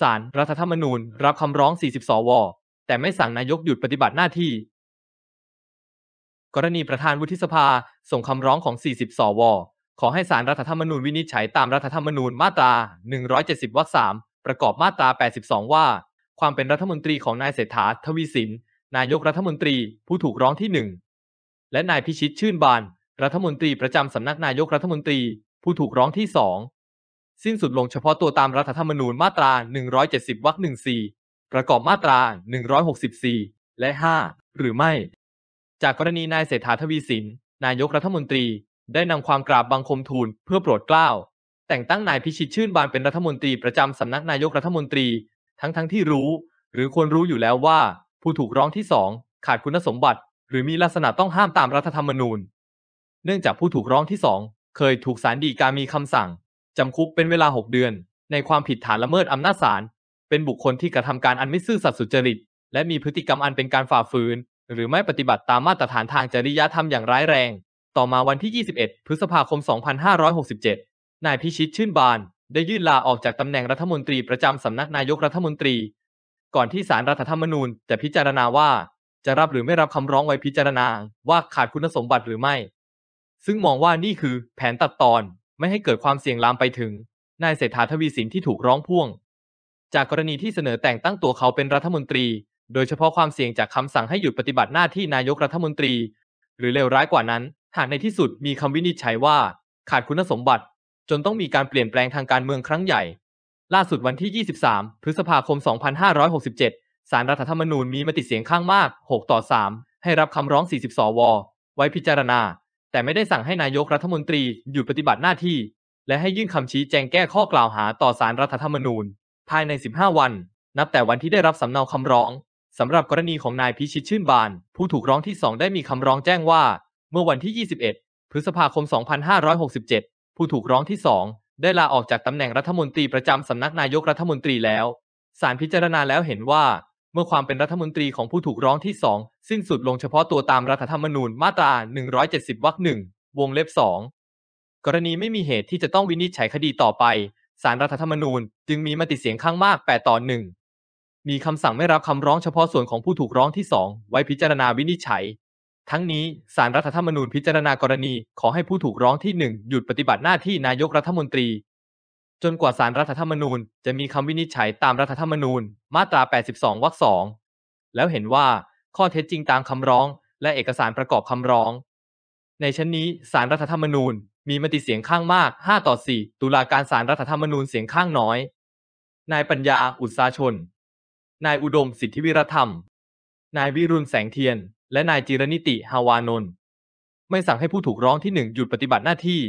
ศาลรรัฐธรรมนูญรับคำร้อง 40 สว แต่ไม่สั่งนายกหยุดปฏิบัติหน้าที่ กรณีประธานวุฒิสภาส่งคำร้องของ 40 สว ขอให้ศาลรรัฐธรรมนูญวินิจฉัยตามรัฐธรรมนูญมาตรา 170วรรค3ประกอบมาตรา 82 ว่า ความเป็นรัฐมนตรีของนายเศรษฐา ทวีสินนายกรัฐมนตรีผู้ถูกร้องที่ 1 และนายพิชิตชื่นบาน รัฐมนตรีประจำสำนักนายกรัฐมนตรีผู้ถูกร้องที่สองสิ้นสุดลงเฉพาะตัวตามรัฐธรรมนูญมาตรา 170วรรค1 4ประกอบมาตรา 164 และ 5 หรือไม่ จากกรณีนายเศรษฐาทวีสิน นายกรัฐมนตรีได้นำความกราบบังคมทูล เพื่อโปรดเกล้าแต่งตั้งนายพิชิตชื่นบานเป็นรัฐมนตรีประจำสำนักนายกรัฐมนตรี ทั้งทั้งที่รู้ หรือควรรู้อยู่แล้วว่า ผู้ถูกร้องที่สองขาดคุณสมบัติ หรือมีลักษณะต้องห้ามตามรัฐธรรมนูญ เนื่องจากผู้ถูกร้องที่สองเคยถูกศาลฎีกามีคำสั่งจำคุกเป็นเวลา 6 เดือน ในความผิดฐานละเมิดอำนาจศาล เป็นบุคคลที่กระทำการอันไม่ซื่อสัตย์สุจริตและมีพฤติกรรมอันเป็นการฝ่าฝืน หรือไม่ปฏิบัติตามมาตรฐานทางจริยธรรมอย่างร้ายแรง ต่อมาวันที่ 21 พฤษภาคม 2567 นายพิชิตชื่นบาน ได้ยื่นลาออกจากตำแหน่งรัฐมนตรีประจำสำนักนายกรัฐมนตรี ก่อนที่ศาลรัฐธรรมนูญจะพิจารณาว่าจะรับหรือไม่รับคำร้องไว้พิจารณา ว่าขาดคุณสมบัติหรือไม่ ซึ่งมองว่านี่คือ แผนตัดตอนไม่ให้เกิดความเสี่ยงลามไปถึงนายเศรษฐาทวีสินที่ถูกร้องพ่วง จากกรณีที่เสนอแต่งตั้งตัวเขาเป็นรัฐมนตรี โดยเฉพาะความเสี่ยงจากคำสั่งให้หยุดปฏิบัติหน้าที่นายกรัฐมนตรี หรือเลวร้ายกว่านั้น หากในที่สุดมีคำวินิจฉัยว่า ขาดคุณสมบัติ จนต้องมีการเปลี่ยนแปลงทางการเมืองครั้งใหญ่ ล่าสุดวันที่ 23 พฤษภาคม 2567 สารรัฐธรรมนูญมีมติเสียงข้างมาก 6 ต่อ 3 ให้รับคำร้อง40สวไว้พิจารณาแต่ไม่ได้สั่งให้นายกรัฐมนตรี หยุดปฏิบัติหน้าที่ และให้ยื่นคำชี้แจงแก้ข้อกล่าวหาต่อสารรัฐธรรมนูญ ภายใน 15 วัน นับแต่วันที่ได้รับสำเนาคำร้อง สำหรับกรณีของนายพิชิตชื่นบาน ผู้ถูกร้องที่ 2 ได้มีคำร้องแจ้งว่า เมื่อวันที่ 21 พฤษภาคม 2567 ผู้ถูกร้องที่2ได้ลาออกจากตำแหน่งรัฐมนตรีประจำสำนักนายกรัฐมนตรีแล้วศาลพิจารณาแล้วเห็นว่าเมื่อความเป็นรัฐมนตรีของผู้ถูกร้องที่2สิ้นสุดลงเฉพาะตัวตามรัฐธรรมนูญมาตรา 170 วรรคหนึ่ง วงเล็บ2กรณีไม่มีเหตุที่จะต้องวินิจฉัยคดีต่อไปศาลรรัฐธรรมนูญจึงมีมติเสียงข้างมาก 8 ต่อ 1 มีคำสั่งไม่รับคำร้องเฉพาะส่วนของผู้ถูกร้องที่ 2 ไว้พิจารณาวินิจฉัย ทั้งนี้ศาลรรัฐธรรมนูญพิจารณากรณีขอให้ผู้ถูกร้องที่ 1 หยุดปฏิบัติหน้าที่นายกรัฐมนตรีจนกว่าสารรัฐธรรมนูญจะมีคำวินิจฉัยตามรัฐธรรมนูญมาตรา 82 วรรคสองแล้วเห็นว่าข้อเท็จจริงตามคำร้องและเอกสารประกอบคำร้อง ในชั้นนี้ สารรัฐธรรมนูญมีมติเสียงข้างมาก 5 ต่อ 4 ตุลาการสารรัฐธรรมนูญเสียงข้างน้อย นายปัญญาอุตสาชน นายอุดม สิทธิวิรธรรม นายวิรุณแสงเทียน และนายจิรนิติฮาวานนท์ไม่สั่งให้ผู้ถูกร้องที่ 1 หยุดปฏิบัติหน้าที่